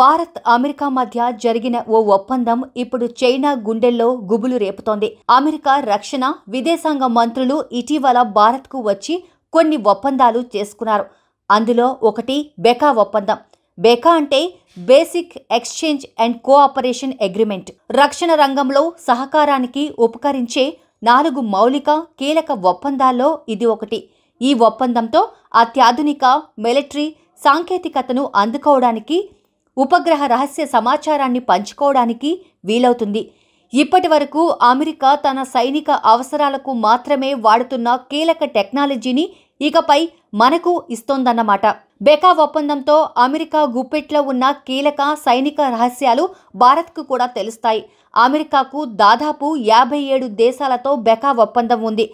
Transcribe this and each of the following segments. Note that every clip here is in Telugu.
భారత్ అమెరికా మధ్య జరిగిన ఓ ఒప్పందం ఇప్పుడు చైనా గుండెల్లో గుబులు రేపుతోంది అమెరికా రక్షణ విదేశాంగ మంత్రులు ఇటీవల భారత్కు వచ్చి కొన్ని ఒప్పందాలు చేసుకున్నారు అందులో ఒకటి బెకా ఒప్పందం బెకా అంటే basic exchange and cooperation agreement రక్షణ రంగంలో సహకారానికి ఉపకరించే నాలుగు మౌలిక కీలక ఒప్పందాల్లో ఇది ఒకటి ఈ ఒప్పందంతో అత్యాధునిక మిలిటరీ సాంకేతికతను అందుకోవడానికి ఉపగ్రహ రహస్య సమాచారాన్ని పంచుకోవడానికి వీలవుతుంది ఇప్పటి వరకు అమెరికా తన సైనిక అవసరాలకు మాత్రమే వాడుతున్న కీలక టెక్నాలజీని ఇకపై మనకు ఇస్తోందన్నమాట బెకా ఒప్పందంతో అమెరికా గుప్పెట్లో ఉన్న కీలక సైనిక రహస్యాలు భారత్కు కూడా తెలుస్తాయి అమెరికాకు దాదాపు యాభై ఏడు దేశాలతో బెకా ఒప్పందం ఉంది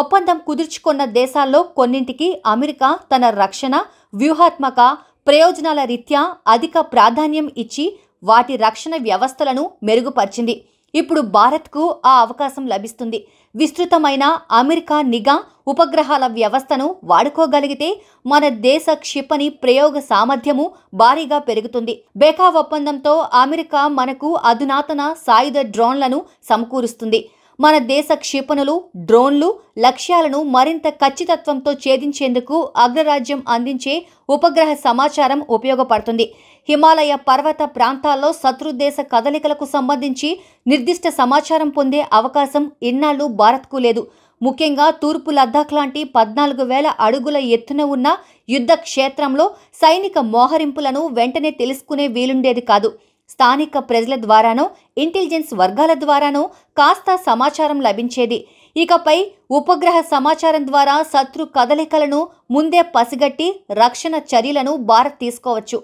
ఒప్పందం కుదుర్చుకున్న దేశాల్లో కొన్నింటికి అమెరికా తన రక్షణ వ్యూహాత్మక ప్రయోజనాల రీత్యా అధిక ప్రాధాన్యం ఇచ్చి వాటి రక్షణ వ్యవస్థలను మెరుగుపరిచింది ఇప్పుడు భారత్కు ఆ అవకాశం లభిస్తుంది విస్తృతమైన అమెరికా నిఘా ఉపగ్రహాల వ్యవస్థను వాడుకోగలిగితే మన దేశ క్షిపణి ప్రయోగ సామర్థ్యము భారీగా పెరుగుతుంది బేకా ఒప్పందంతో అమెరికా మనకు అధునాతన సాయుధ డ్రోన్లను సమకూరుస్తుంది మన దేశ క్షిపణులు డ్రోన్లు లక్ష్యాలను మరింత ఖచ్చితత్వంతో ఛేదించేందుకు అగ్రరాజ్యం అందించే ఉపగ్రహ సమాచారం ఉపయోగపడుతుంది హిమాలయ పర్వత ప్రాంతాల్లో శత్రుదేశ కదలికలకు సంబంధించి నిర్దిష్ట సమాచారం పొందే అవకాశం ఇన్నాళ్ళు భారత్కు లేదు ముఖ్యంగా తూర్పు లద్దాఖ్ లాంటి పద్నాలుగు వేల అడుగుల ఎత్తున ఉన్న యుద్ధ క్షేత్రంలో సైనిక మోహరింపులను వెంటనే తెలుసుకునే వీలుండేది కాదు స్థానిక ప్రజల ద్వారానో ఇంటెలిజెన్స్ వర్గాల ద్వారానో కాస్త సమాచారం లభించేది ఇకపై ఉపగ్రహ సమాచారం ద్వారా శత్రు కదలికలను ముందే పసిగట్టి రక్షణ చర్యలను భారత్ తీసుకోవచ్చు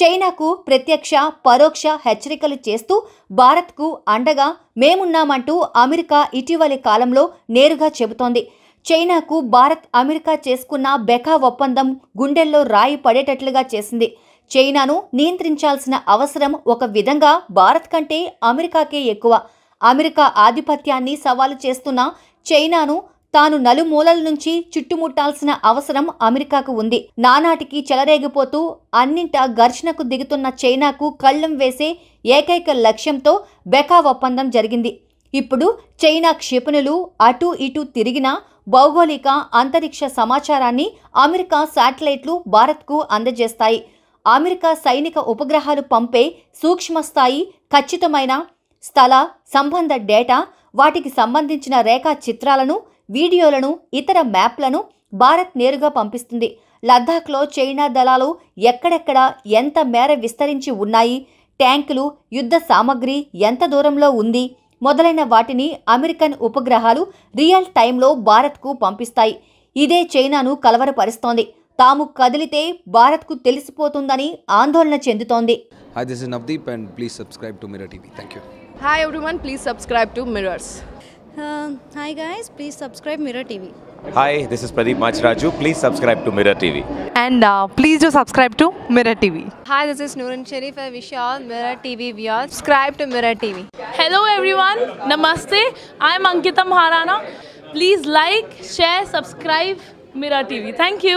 చైనాకు ప్రత్యక్ష పరోక్ష హెచ్చరికలు చేస్తూ భారత్కు అండగా మేమున్నామంటూ అమెరికా ఇటీవలి కాలంలో నేరుగా చెబుతోంది చైనాకు భారత్ అమెరికా చేసుకున్న బెకా ఒప్పందం గుండెల్లో రాయి పడేటట్లుగా చేసింది చైనాను నియంత్రించాల్సిన అవసరం ఒక విధంగా భారత్ కంటే అమెరికాకే ఎక్కువ అమెరికా ఆధిపత్యాన్ని సవాలు చేస్తున్న చైనాను తాను నలుమూలల నుంచి చుట్టుముట్టాల్సిన అవసరం అమెరికాకు ఉంది నానాటికి చెలరేగిపోతూ అన్నింటా ఘర్షణకు దిగుతున్న చైనాకు కళ్ళం వేసే ఏకైక లక్ష్యంతో బెకా ఒప్పందం జరిగింది ఇప్పుడు చైనా క్షిపణులు అటు ఇటు తిరిగిన భౌగోళిక అంతరిక్ష సమాచారాన్ని అమెరికా శాటిలైట్లు భారత్కు అందజేస్తాయి అమెరికా సైనిక ఉపగ్రహాలు పంపే సూక్ష్మ స్థాయి ఖచ్చితమైన స్థల సంబంధ డేటా వాటికి సంబంధించిన రేఖా చిత్రాలను వీడియోలను ఇతర మ్యాప్లను భారత్ నేరుగా పంపిస్తుంది లద్దాఖ్లో చైనా దళాలు ఎక్కడెక్కడ ఎంత మేర విస్తరించి ఉన్నాయి ట్యాంకులు యుద్ధ సామగ్రి ఎంత దూరంలో ఉంది మొదలైన వాటిని అమెరికన్ ఉపగ్రహాలు రియల్ టైంలో భారత్కు పంపిస్తాయి ఇదే చైనాను కలవరపరుస్తోంది తాము కదిలితే భారత్కు తెలిసిపోతుందని ఆందోళన చెందుతోంది hi this is Navdeep and please subscribe to Mirror TV thank hi everyone please subscribe to Mirrors hi guys please subscribe Mirror TV hi this is Pradeep Macharaju please subscribe to Mirror TV and please do subscribe to Mirror TV hi this is Nooran Sharif I wish all Mirror TV viewers subscribe to Mirror TV hello everyone నమస్తే I am Ankita Maharana please like share subscribe Mirror TV thank you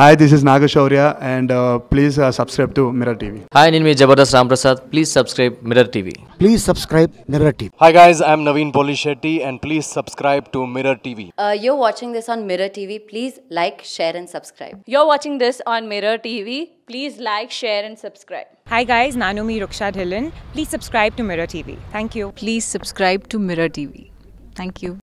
Hi, this is Nagashaurya and uh, please uh, subscribe to Mirror TV. Hi, Ninmi Jabardast Ramprasad, Please subscribe Mirror TV. Please subscribe Mirror TV. Hi guys, I'm Naveen Polishetty and please subscribe to Mirror TV. Uh, you're watching this on Mirror TV. Please like, share and subscribe. You're watching this on Mirror TV. Please like, share and subscribe. Hi guys, Nanumi Ruksha Dhillon. Please subscribe to Mirror TV. Thank you. Please subscribe to Mirror TV. Thank you.